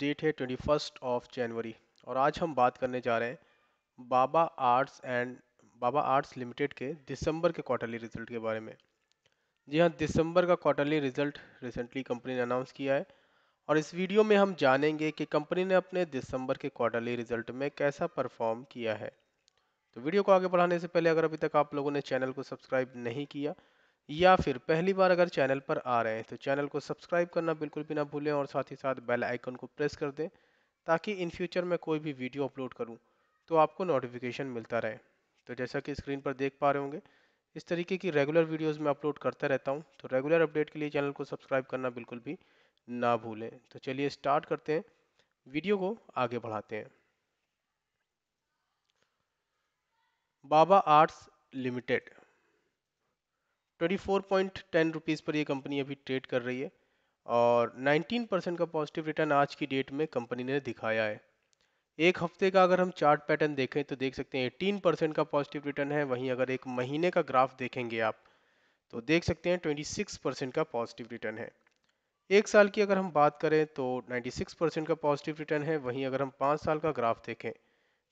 date है twenty first of January और आज हम बात करने जा रहे हैं Baba arts and Baba arts limited के दिसंबर के क्वार्टरली रिजल्ट के बारे में जी हाँ दिसंबर का क्वार्टरली रिजल्ट रिसेंटली कंपनी ने अनाउंस किया है और इस वीडियो में हम जानेंगे कि कंपनी ने अपने दिसंबर के क्वार्टरली रिजल्ट में कैसा परफॉर्म किया है तो वीडियो को आगे बढ़ाने से पहले अगर अभी तक आप लोगों ने चैनल को सब्सक्राइब नहीं किया या फिर पहली बार अगर चैनल पर आ रहे हैं तो चैनल को सब्सक्राइब करना बिल्कुल भी ना भूलें और साथ ही साथ बेल आइकन को प्रेस कर दें ताकि इन फ्यूचर मैं कोई भी वीडियो अपलोड करूं तो आपको नोटिफिकेशन मिलता रहे तो जैसा कि स्क्रीन पर देख पा रहे होंगे इस तरीके की रेगुलर वीडियोज़ मैं अपलोड करता रहता हूँ तो रेगुलर अपडेट के लिए चैनल को सब्सक्राइब करना बिल्कुल भी ना भूलें तो चलिए स्टार्ट करते हैं वीडियो को आगे बढ़ाते हैं Baba arts limited twenty four point ten rupees पर ये कंपनी अभी ट्रेड कर रही है और नाइनटीन परसेंट का पॉजिटिव रिटर्न आज की डेट में कंपनी ने दिखाया है एक हफ्ते का अगर हम चार्ट पैटर्न देखें तो देख सकते हैं एटीन परसेंट का पॉजिटिव रिटर्न है वहीं अगर एक महीने का ग्राफ देखेंगे आप तो देख सकते हैं ट्वेंटी सिक्स परसेंट का पॉजिटिव रिटर्न है एक साल की अगर हम बात करें तो नाइन्टी सिक्स परसेंट का पॉजिटिव रिटर्न है वहीं अगर हम पाँच साल का ग्राफ देखें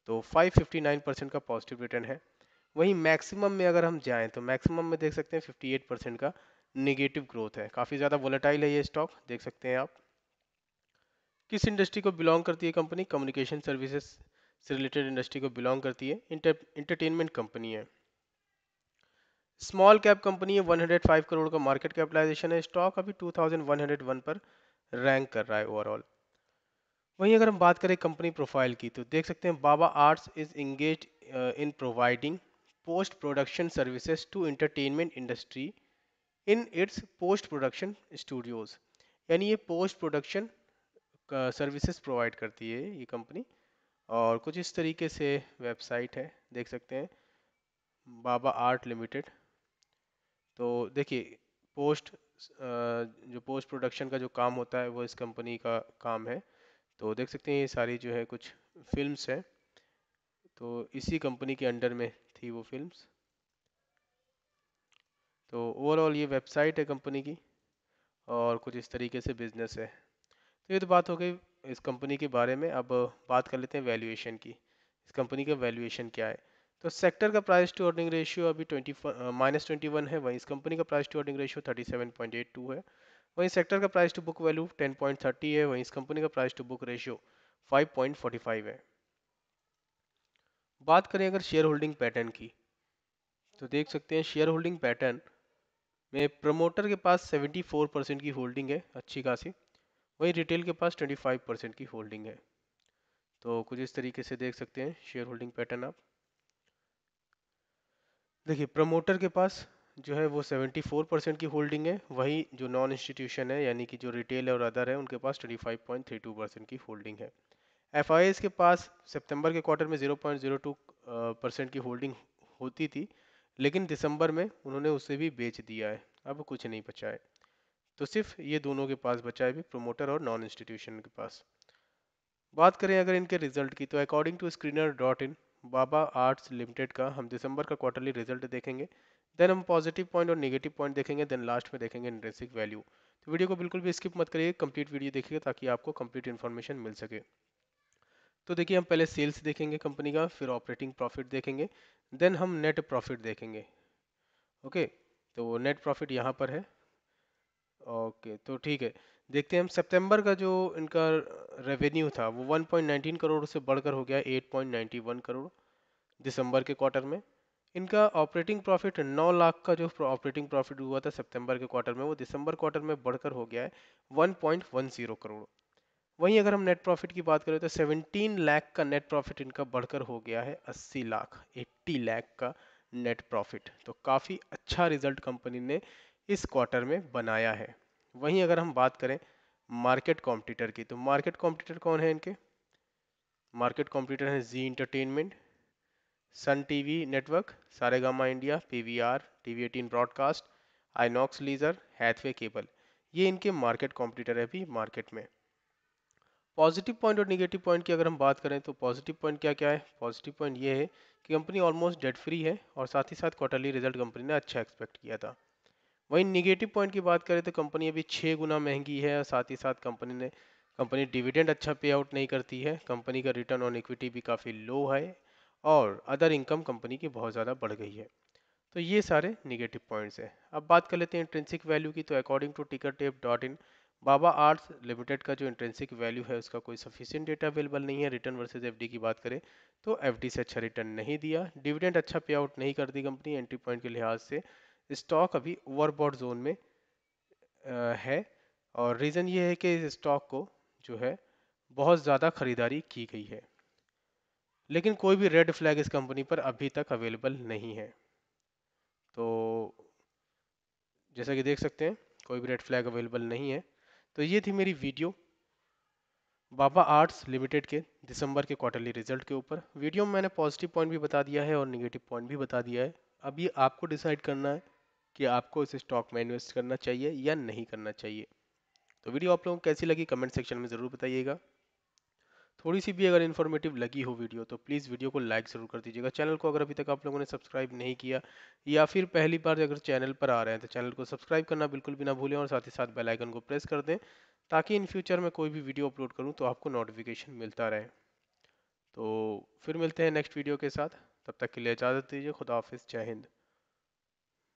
तो फाइव फिफ्टी नाइन परसेंट का पॉजिटिव रिटर्न है वहीं मैक्सिमम में अगर हम जाएँ तो मैक्सिमम में देख सकते हैं फिफ्टी एट परसेंट का निगेटिव ग्रोथ है काफ़ी ज़्यादा वोलेटाइल है ये स्टॉक देख सकते हैं आप किस इंडस्ट्री को बिलोंग करती है कंपनी कम्युनिकेशन सर्विसेज से रिलेटेड इंडस्ट्री को बिलोंग करती है इंटरटेनमेंट कंपनी है स्मॉल कैप कंपनी है 105 करोड़ का मार्केट कैपिटलाइजेशन है स्टॉक अभी 2101 पर रैंक कर रहा है ओवरऑल वहीं अगर हम बात करें कंपनी प्रोफाइल की तो देख सकते हैं Baba arts is engage in providing post production services to entertainment industry in its post production studios यानी ये post production सर्विसेज प्रोवाइड करती है ये कंपनी और कुछ इस तरीके से वेबसाइट है देख सकते हैं बाबा आर्ट लिमिटेड तो देखिए पोस्ट जो पोस्ट प्रोडक्शन का जो काम होता है वो इस कंपनी का काम है तो देख सकते हैं ये सारी जो है कुछ फिल्म्स हैं तो इसी कंपनी के अंडर में थी वो फिल्म्स तो ओवरऑल ये वेबसाइट है कंपनी की और कुछ इस तरीके से बिजनेस है तो ये तो बात हो गई इस कंपनी के बारे में अब बात कर लेते हैं वैल्यूएशन की इस कंपनी का वैल्यूएशन क्या है तो सेक्टर का प्राइस टू अर्निंग रेशियो अभी ट्वेंटी माइनस ट्वेंटी वन है वहीं इस कंपनी का price to earning ratio thirty seven point eight two है वहीं सेक्टर का price to book value ten point thirty है वहीं इस कंपनी का price to book ratio five point forty five है बात करें अगर शेयर होल्डिंग पैटर्न की तो देख सकते हैं शेयर होल्डिंग पैटर्न में प्रमोटर के पास 74 परसेंट की होल्डिंग है अच्छी खासी वही रिटेल के पास 25 परसेंट की होल्डिंग है तो कुछ इस तरीके से देख सकते हैं शेयर होल्डिंग पैटर्न आप देखिए प्रमोटर के पास जो है वो 74 परसेंट की होल्डिंग है वही जो नॉन इंस्टीट्यूशन है यानी कि जो रिटेल और अदर है उनके पास ट्वेंटी परसेंट की होल्डिंग है एफ के पास सितंबर के क्वार्टर में 0.02 परसेंट की होल्डिंग होती थी लेकिन दिसंबर में उन्होंने उसे भी बेच दिया है अब कुछ नहीं बचा है तो सिर्फ ये दोनों के पास बचा है भी प्रोमोटर और नॉन इंस्टीट्यूशन के पास बात करें अगर इनके रिजल्ट की तो according to screener dot in Baba arts limited का हम दिसंबर का क्वार्टरली रिजल्ट देखेंगे देन हम पॉजिटिव पॉइंट और नेगेटिव पॉइंट देखेंगे देन लास्ट में देखेंगे इंट्रेंसिक वैल्यू तो वीडियो को बिल्कुल भी स्किप मत करिए कंप्लीट वीडियो देखिएगा ताकि आपको कंप्लीट इन्फॉर्मेशन मिल सके तो देखिए हम पहले सेल्स देखेंगे कंपनी का फिर ऑपरेटिंग प्रॉफिट देखेंगे देन हम नेट प्रॉफिट देखेंगे ओके तो नेट प्रॉफिट यहाँ पर है ओके तो ठीक है देखते हैं हम सितंबर का जो इनका रेवेन्यू था वो 1.19 करोड़ से बढ़कर हो गया 8.91 करोड़ दिसंबर के क्वार्टर में इनका ऑपरेटिंग प्रॉफिट 9 लाख का जो ऑपरेटिंग प्रॉफिट हुआ था सितंबर के क्वार्टर में वो दिसंबर क्वार्टर में बढ़कर हो गया है 1.10 करोड़ वहीं अगर हम नेट प्रॉफिट की बात करें तो 17 लाख का नेट प्रॉफिट इनका बढ़कर हो गया है 80 लाख 80 लाख का नेट प्रॉफिट तो काफ़ी अच्छा रिजल्ट कंपनी ने इस क्वार्टर में बनाया है वहीं अगर हम बात करें मार्केट कॉम्पिटिटर की तो मार्केट कॉम्पिटिटर कौन है इनके मार्केट कॉम्पिटिटर हैं Zee entertainment Sun TV network Saregama India P V R broadcast INOX leisure Hathway cable ये इनके मार्केट कॉम्पिटिटर है अभी मार्केट में पॉजिटिव पॉइंट और निगेटिव पॉइंट की अगर हम बात करें तो पॉजिटिव पॉइंट क्या क्या है पॉजिटिव पॉइंट ये है कि कंपनी ऑलमोस्ट डेट फ्री है और साथ ही साथ क्वार्टरली रिजल्ट कंपनी ने अच्छा एक्सपेक्ट किया था वहीं निगेटिव पॉइंट की बात करें तो कंपनी अभी छः गुना महंगी है और साथ ही साथ कंपनी ने कंपनी डिविडेंड अच्छा पे आउट नहीं करती है कंपनी का रिटर्न ऑन इक्विटी भी काफ़ी लो है और अदर इनकम कंपनी की बहुत ज़्यादा बढ़ गई है तो ये सारे निगेटिव पॉइंट्स हैं अब बात कर लेते हैं इंट्रेंसिक वैल्यू की तो according to Tickertape dot in Baba arts limited का जो इंट्रेंसिक वैल्यू है उसका कोई सफिशियंट डेटा अवेलेबल नहीं है रिटर्न वर्सेज एफ की बात करें तो एफ से अच्छा रिटर्न नहीं दिया डिविडेंड अच्छा पे आउट नहीं कर दी कंपनी एंट्री पॉइंट के लिहाज से स्टॉक अभी ओवरबॉड जोन में है और रीज़न ये है कि इस स्टॉक को जो है बहुत ज़्यादा ख़रीदारी की गई है लेकिन कोई भी रेड फ्लैग इस कंपनी पर अभी तक अवेलेबल नहीं है तो जैसा कि देख सकते हैं कोई भी रेड फ्लैग अवेलेबल नहीं है तो ये थी मेरी वीडियो बाबा आर्ट्स लिमिटेड के दिसंबर के क्वार्टरली रिजल्ट के ऊपर वीडियो में मैंने पॉजिटिव पॉइंट भी बता दिया है और निगेटिव पॉइंट भी बता दिया है अब ये आपको डिसाइड करना है कि आपको इस स्टॉक में इन्वेस्ट करना चाहिए या नहीं करना चाहिए तो वीडियो आप लोगों को कैसी लगी कमेंट सेक्शन में ज़रूर बताइएगा थोड़ी सी भी अगर इन्फॉर्मेटिव लगी हो वीडियो तो प्लीज़ वीडियो को लाइक ज़रूर कर दीजिएगा चैनल को अगर अभी तक आप लोगों ने सब्सक्राइब नहीं किया या फिर पहली बार अगर चैनल पर आ रहे हैं तो चैनल को सब्सक्राइब करना बिल्कुल भी ना भूलें और साथ ही साथ बेल आइकन को प्रेस कर दें ताकि इन फ्यूचर में कोई भी वीडियो अपलोड करूँ तो आपको नोटिफिकेशन मिलता रहे तो फिर मिलते हैं नेक्स्ट वीडियो के साथ तब तक के लिए इजाज़त दीजिए खुदा हाफिज़ जय हिंद